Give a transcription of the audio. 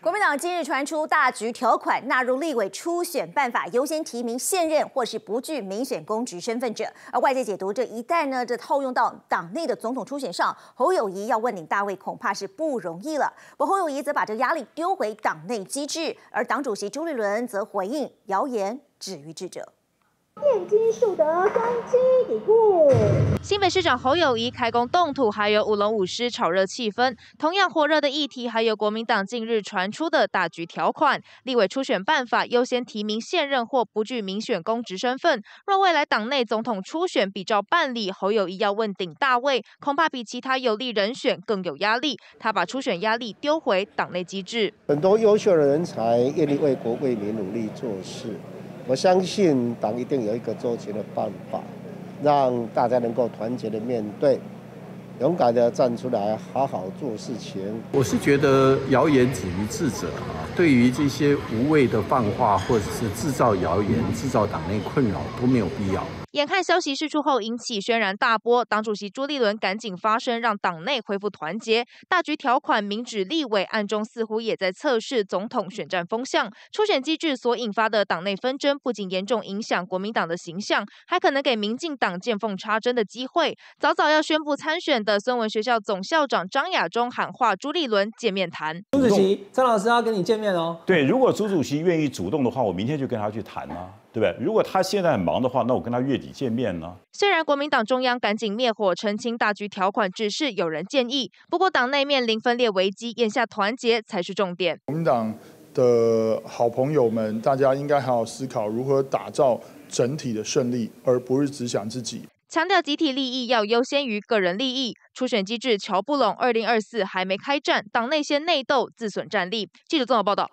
国民党今日传出大局条款纳入立委初选办法，优先提名现任或是不具民选公职身份者。而外界解读这一旦呢，这套用到党内的总统初选上，侯友谊要问鼎大位恐怕是不容易了。不，侯友谊则把这压力丢回党内机制，而党主席朱立伦则回应：谣言止于智者。电机树得根基底固。新北市长侯友谊开工动土，还有舞龙舞狮炒热气氛。同样火热的议题，还有国民党近日传出的大局条款，立委初选办法优先提名现任或不具民选公职身份。若未来党内总统初选比照办理，侯友谊要问鼎大位，恐怕比其他有利人选更有压力。他把初选压力丢回党内机制。很多优秀的人才，愿意为国为民努力做事。我相信党一定有一个周全的办法，让大家能够团结的面对，勇敢的站出来，好好做事情。我是觉得谣言止于智者啊，对于这些无谓的放话或者是制造谣言、制造党内困扰都没有必要。眼看消息释出后引起轩然大波，党主席朱立伦赶紧发声，让党内恢复团结。大局条款明指立委，暗中似乎也在测试总统选战风向。初选机制所引发的党内纷争，不仅严重影响国民党的形象，还可能给民进党见缝插针的机会。早早要宣布参选的孙文学校总校长张雅中喊话朱立伦见面谈。朱主席，张老师要跟你见面哦。对，如果朱主席愿意主动的话，我明天就跟他去谈啊，对不对？如果他现在很忙的话，那我跟他月底见面呢。虽然国民党中央赶紧灭火、澄清大局条款，只是有人建议，不过党内面临分裂危机，眼下团结才是重点。国民党的好朋友们，大家应该好好思考如何打造整体的胜利，而不是只想自己。强调集体利益要优先于个人利益。初选机制瞧不拢，二零二四还没开战，党内先内斗，自损战力。记者综合报道。